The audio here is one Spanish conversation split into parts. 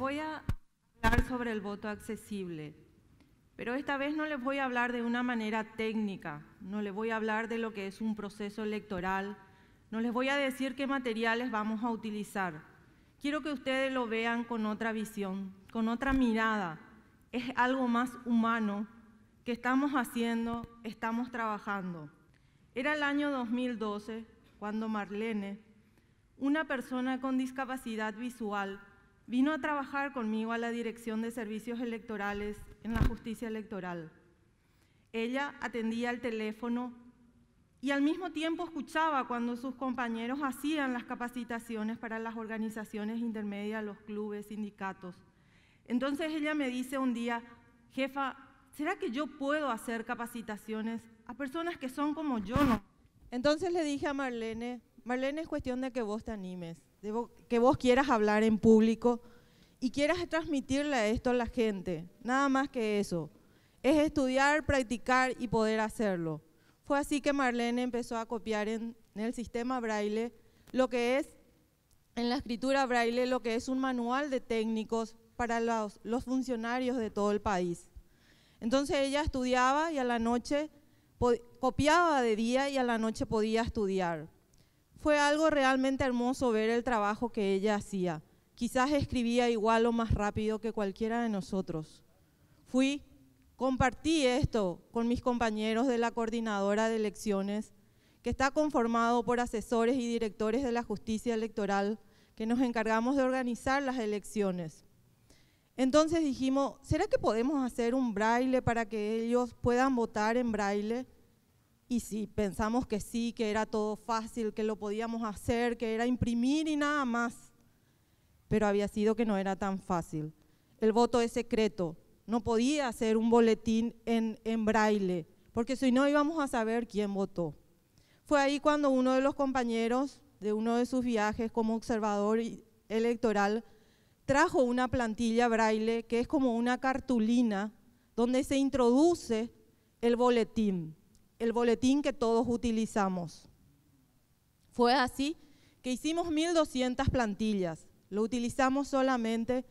voy a hablar sobre el voto accesible, pero esta vez no les voy a hablar de una manera técnica, no les voy a hablar de lo que es un proceso electoral, no les voy a decir qué materiales vamos a utilizar. Quiero que ustedes lo vean con otra visión, con otra mirada. Es algo más humano que estamos haciendo, estamos trabajando. Era el año 2012 cuando Marlene, una persona con discapacidad visual, vino a trabajar conmigo a la Dirección de Servicios Electorales en la Justicia Electoral. Ella atendía el teléfono y al mismo tiempo escuchaba cuando sus compañeros hacían las capacitaciones para las organizaciones intermedias, los clubes, sindicatos. Entonces ella me dice un día, jefa, ¿será que yo puedo hacer capacitaciones a personas que son como yo? Entonces le dije a Marlene, Marlene es cuestión de que vos te animes que vos quieras hablar en público y quieras transmitirle esto a la gente, nada más que eso. Es estudiar, practicar y poder hacerlo. Fue así que Marlene empezó a copiar en, el sistema braille lo que es, en la escritura braille, lo que es un manual de técnicos para los funcionarios de todo el país. Entonces ella estudiaba y a la noche copiaba de día y a la noche podía estudiar. Fue algo realmente hermoso ver el trabajo que ella hacía. Quizás escribía igual o más rápido que cualquiera de nosotros. Fui, compartí esto con mis compañeros de la coordinadora de elecciones, que está conformado por asesores y directores de la justicia electoral que nos encargamos de organizar las elecciones. Entonces dijimos, ¿será que podemos hacer un braille para que ellos puedan votar en braille? Y si pensamos que sí, que era todo fácil, que lo podíamos hacer, que era imprimir y nada más, pero había sido que no era tan fácil. El voto es secreto, no podía hacer un boletín en, en braille, porque si no íbamos a saber quién votó. Fue ahí cuando uno de los compañeros de uno de sus viajes como observador electoral trajo una plantilla braille que es como una cartulina donde se introduce el boletín el boletín que todos utilizamos. Fue así que hicimos 1.200 plantillas. Lo utilizamos solamente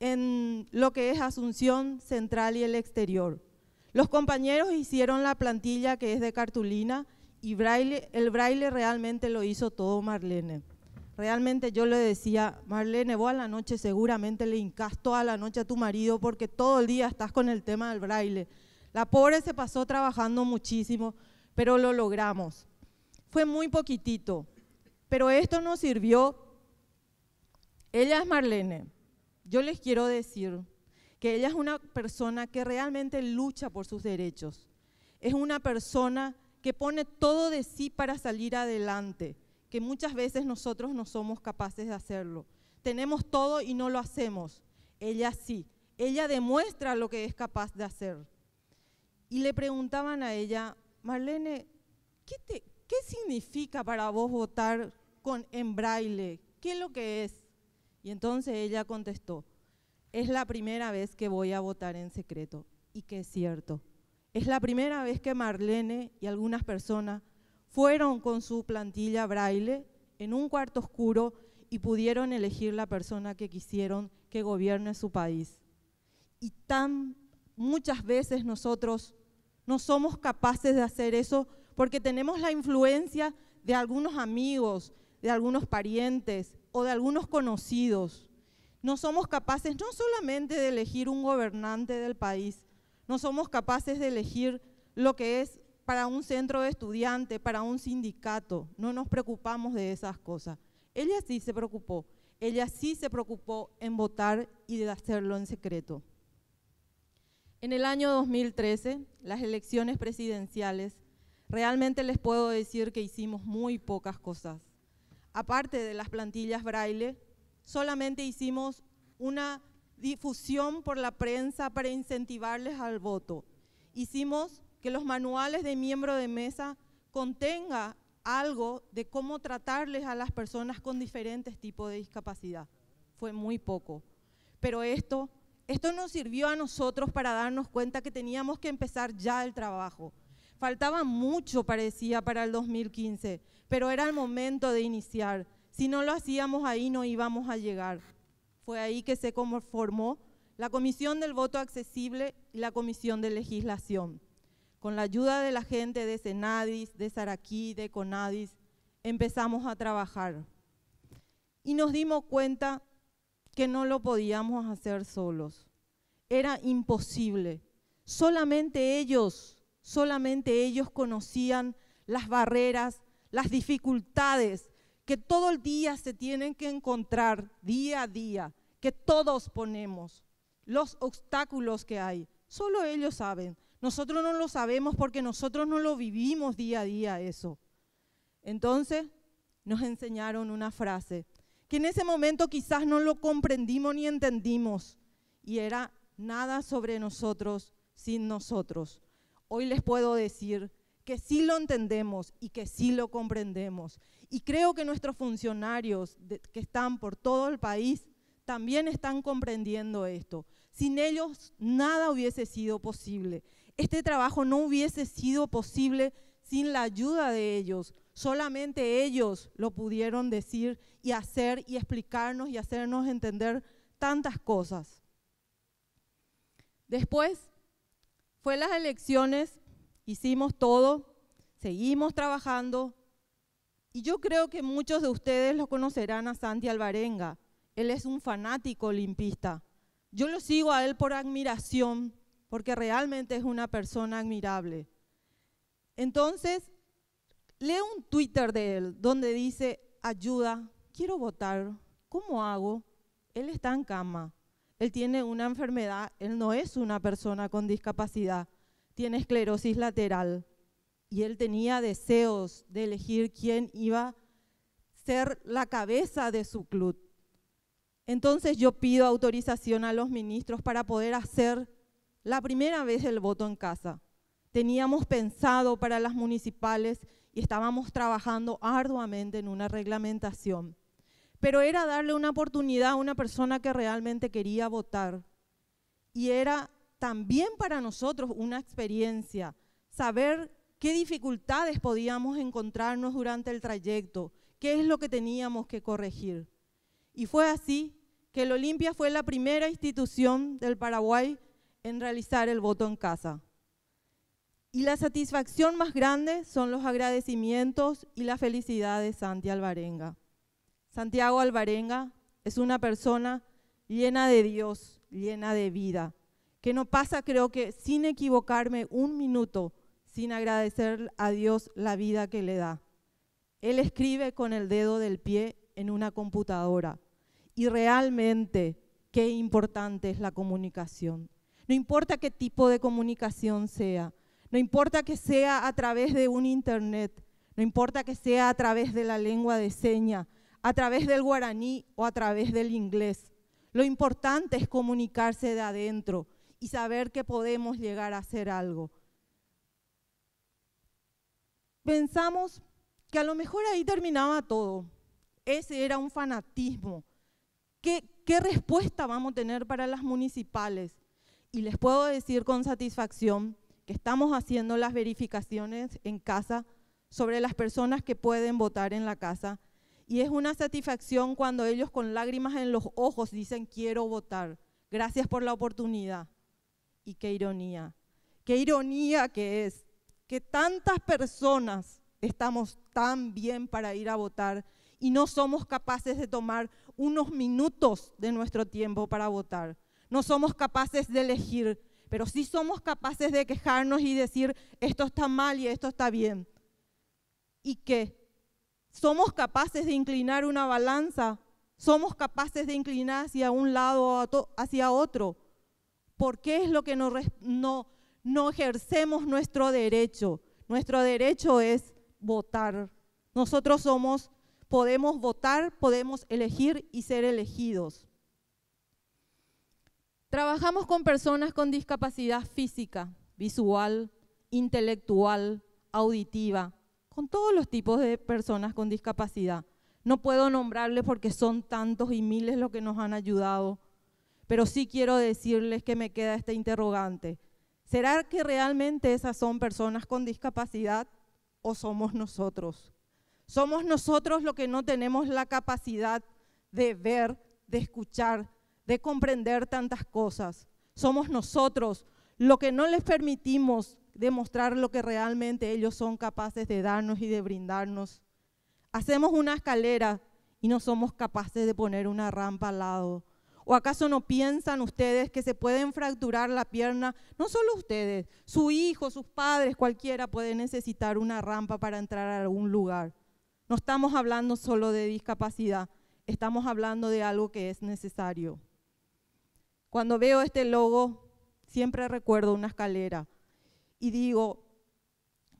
en lo que es Asunción Central y el exterior. Los compañeros hicieron la plantilla que es de cartulina y el braille realmente lo hizo todo Marlene. Realmente yo le decía, Marlene, vos a la noche seguramente le incastó a la noche a tu marido porque todo el día estás con el tema del braille. La pobre se pasó trabajando muchísimo, pero lo logramos. Fue muy poquitito, pero esto nos sirvió. Ella es Marlene. Yo les quiero decir que ella es una persona que realmente lucha por sus derechos. Es una persona que pone todo de sí para salir adelante, que muchas veces nosotros no somos capaces de hacerlo. Tenemos todo y no lo hacemos. Ella sí. Ella demuestra lo que es capaz de hacer y le preguntaban a ella, Marlene, ¿qué, significa para vos votar con, en braille? ¿Qué es lo que es? Y entonces ella contestó, es la primera vez que voy a votar en secreto y que es cierto. Es la primera vez que Marlene y algunas personas fueron con su plantilla braille en un cuarto oscuro y pudieron elegir la persona que quisieron que gobierne su país. Y tan muchas veces nosotros no somos capaces de hacer eso porque tenemos la influencia de algunos amigos, de algunos parientes o de algunos conocidos. No somos capaces no solamente de elegir un gobernante del país, no somos capaces de elegir lo que es para un centro de estudiantes, para un sindicato. No nos preocupamos de esas cosas. Ella sí se preocupó. Ella sí se preocupó en votar y de hacerlo en secreto. En el año 2013, las elecciones presidenciales, realmente les puedo decir que hicimos muy pocas cosas. Aparte de las plantillas braille, solamente hicimos una difusión por la prensa para incentivarles al voto. Hicimos que los manuales de miembro de mesa contenga algo de cómo tratarles a las personas con diferentes tipos de discapacidad. Fue muy poco. Pero esto esto nos sirvió a nosotros para darnos cuenta que teníamos que empezar ya el trabajo. Faltaba mucho, parecía, para el 2015, pero era el momento de iniciar. Si no lo hacíamos ahí, no íbamos a llegar. Fue ahí que se conformó la Comisión del Voto Accesible y la Comisión de Legislación. Con la ayuda de la gente de Senadis, de Saraquí, de Conadis, empezamos a trabajar. Y nos dimos cuenta que no lo podíamos hacer solos. Era imposible. Solamente ellos, solamente ellos conocían las barreras, las dificultades que todo el día se tienen que encontrar, día a día, que todos ponemos, los obstáculos que hay. Solo ellos saben. Nosotros no lo sabemos porque nosotros no lo vivimos día a día eso. Entonces nos enseñaron una frase, que en ese momento quizás no lo comprendimos ni entendimos y era nada sobre nosotros sin nosotros. Hoy les puedo decir que sí lo entendemos y que sí lo comprendemos. Y creo que nuestros funcionarios que están por todo el país también están comprendiendo esto. Sin ellos nada hubiese sido posible. Este trabajo no hubiese sido posible sin la ayuda de ellos. Solamente ellos lo pudieron decir y hacer y explicarnos y hacernos entender tantas cosas. Después fue las elecciones, hicimos todo, seguimos trabajando y yo creo que muchos de ustedes lo conocerán a Santi Alvarenga. Él es un fanático olimpista. Yo lo sigo a él por admiración, porque realmente es una persona admirable. Entonces, leo un Twitter de él donde dice, ayuda, quiero votar, ¿cómo hago? Él está en cama, él tiene una enfermedad, él no es una persona con discapacidad, tiene esclerosis lateral y él tenía deseos de elegir quién iba a ser la cabeza de su club. Entonces yo pido autorización a los ministros para poder hacer la primera vez el voto en casa teníamos pensado para las municipales y estábamos trabajando arduamente en una reglamentación. Pero era darle una oportunidad a una persona que realmente quería votar. Y era también para nosotros una experiencia, saber qué dificultades podíamos encontrarnos durante el trayecto, qué es lo que teníamos que corregir. Y fue así que el Olimpia fue la primera institución del Paraguay en realizar el voto en casa. Y la satisfacción más grande son los agradecimientos y la felicidad de Santi Alvarenga. Santiago Alvarenga es una persona llena de Dios, llena de vida, que no pasa, creo que, sin equivocarme un minuto, sin agradecer a Dios la vida que le da. Él escribe con el dedo del pie en una computadora. Y realmente, qué importante es la comunicación. No importa qué tipo de comunicación sea, no importa que sea a través de un internet, no importa que sea a través de la lengua de seña, a través del guaraní o a través del inglés. Lo importante es comunicarse de adentro y saber que podemos llegar a hacer algo. Pensamos que a lo mejor ahí terminaba todo. Ese era un fanatismo. ¿Qué, qué respuesta vamos a tener para las municipales? Y les puedo decir con satisfacción que estamos haciendo las verificaciones en casa sobre las personas que pueden votar en la casa. Y es una satisfacción cuando ellos con lágrimas en los ojos dicen, quiero votar, gracias por la oportunidad. Y qué ironía, qué ironía que es que tantas personas estamos tan bien para ir a votar y no somos capaces de tomar unos minutos de nuestro tiempo para votar. No somos capaces de elegir pero sí somos capaces de quejarnos y decir, esto está mal y esto está bien. Y que somos capaces de inclinar una balanza, somos capaces de inclinar hacia un lado o hacia otro. ¿Por qué es lo que no, no ejercemos nuestro derecho? Nuestro derecho es votar. Nosotros somos, podemos votar, podemos elegir y ser elegidos. Trabajamos con personas con discapacidad física, visual, intelectual, auditiva, con todos los tipos de personas con discapacidad. No puedo nombrarles porque son tantos y miles los que nos han ayudado, pero sí quiero decirles que me queda este interrogante. ¿Será que realmente esas son personas con discapacidad o somos nosotros? Somos nosotros los que no tenemos la capacidad de ver, de escuchar, de comprender tantas cosas. Somos nosotros lo que no les permitimos demostrar lo que realmente ellos son capaces de darnos y de brindarnos. Hacemos una escalera y no somos capaces de poner una rampa al lado. ¿O acaso no piensan ustedes que se pueden fracturar la pierna? No solo ustedes, su hijo, sus padres, cualquiera puede necesitar una rampa para entrar a algún lugar. No estamos hablando solo de discapacidad, estamos hablando de algo que es necesario. Cuando veo este logo, siempre recuerdo una escalera y digo,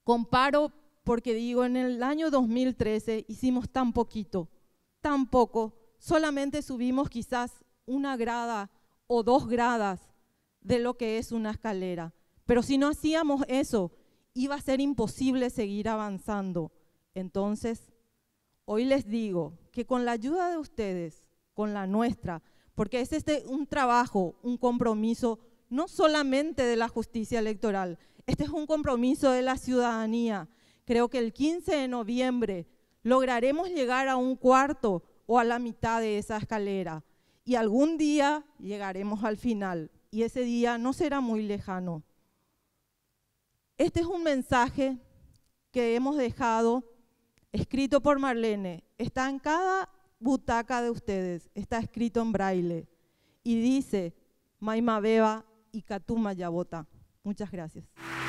comparo porque digo, en el año 2013 hicimos tan poquito, tan poco, solamente subimos quizás una grada o dos gradas de lo que es una escalera. Pero si no hacíamos eso, iba a ser imposible seguir avanzando. Entonces, hoy les digo que con la ayuda de ustedes, con la nuestra, porque es este un trabajo, un compromiso, no solamente de la justicia electoral, este es un compromiso de la ciudadanía. Creo que el 15 de noviembre lograremos llegar a un cuarto o a la mitad de esa escalera y algún día llegaremos al final y ese día no será muy lejano. Este es un mensaje que hemos dejado escrito por Marlene. Está en cada butaca de ustedes. Está escrito en braille. Y dice, Maima Beba y Katuma Yabota. Muchas gracias.